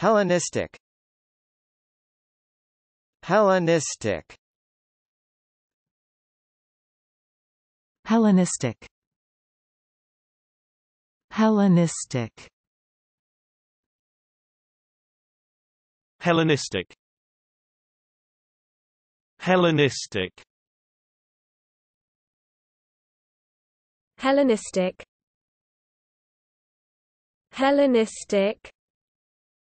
Hellenistic Hellenistic Hellenistic Hellenistic Hellenistic Hellenistic Hellenistic Hellenistic